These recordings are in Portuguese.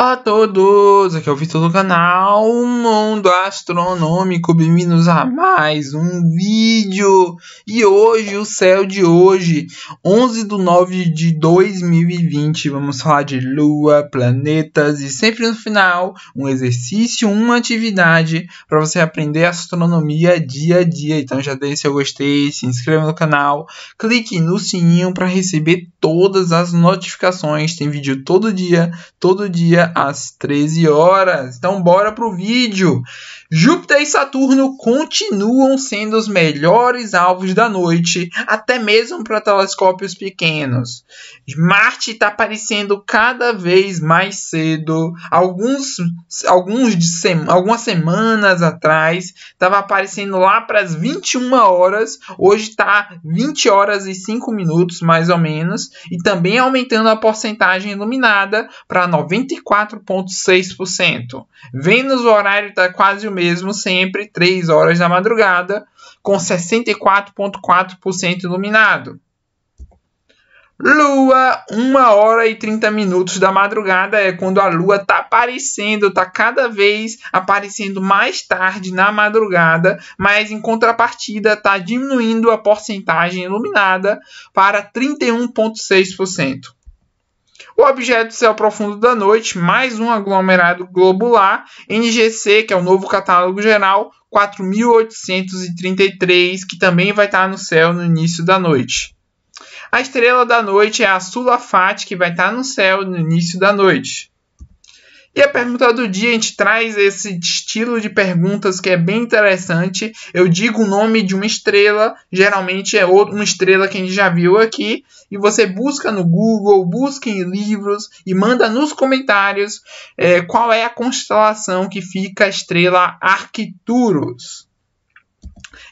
Olá a todos, aqui é o Vitor do canal Mundo Astronômico, bem-vindos a mais um vídeo. E hoje, o céu de hoje, 11 de 9 de 2020, vamos falar de Lua, planetas e sempre no final, um exercício, uma atividade para você aprender astronomia dia a dia. Então já deixe seu gostei, se inscreva no canal, clique no sininho para receber todas as notificações. Tem vídeo todo dia, todo dia às 13 horas. Então, bora pro vídeo! Júpiter e Saturno continuam sendo os melhores alvos da noite, até mesmo para telescópios pequenos. Marte está aparecendo cada vez mais cedo. Alguns, alguns de sem, algumas semanas atrás estava aparecendo lá para as 21 horas, hoje está 20 horas e 5 minutos mais ou menos, e também aumentando a porcentagem iluminada para 94 4,6%. Vênus, o horário está quase o mesmo sempre, 3 horas da madrugada, com 64,4% iluminado. Lua, 1 hora e 30 minutos da madrugada é quando a lua tá aparecendo, tá cada vez aparecendo mais tarde na madrugada, mas em contrapartida tá diminuindo a porcentagem iluminada para 31.6%. O objeto do céu profundo da noite, mais um aglomerado globular, NGC, que é o novo catálogo geral, 4833, que também vai estar no céu no início da noite. A estrela da noite é a Sulafate, que vai estar no céu no início da noite. E a pergunta do dia a gente traz esse estilo de perguntas que é bem interessante. Eu digo o nome de uma estrela, geralmente é uma estrela que a gente já viu aqui, e você busca no Google, busca em livros e manda nos comentários é, qual é a constelação que fica a estrela Arcturus.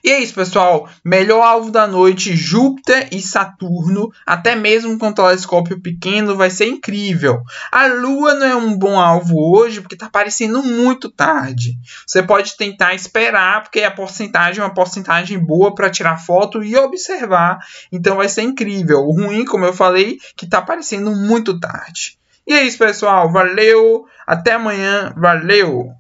E é isso, pessoal. Melhor alvo da noite, Júpiter e Saturno, até mesmo com um telescópio pequeno, vai ser incrível. A Lua não é um bom alvo hoje, porque está aparecendo muito tarde. Você pode tentar esperar, porque a porcentagem é uma porcentagem boa para tirar foto e observar. Então vai ser incrível. O ruim, como eu falei, que está aparecendo muito tarde. E é isso, pessoal. Valeu. Até amanhã. Valeu.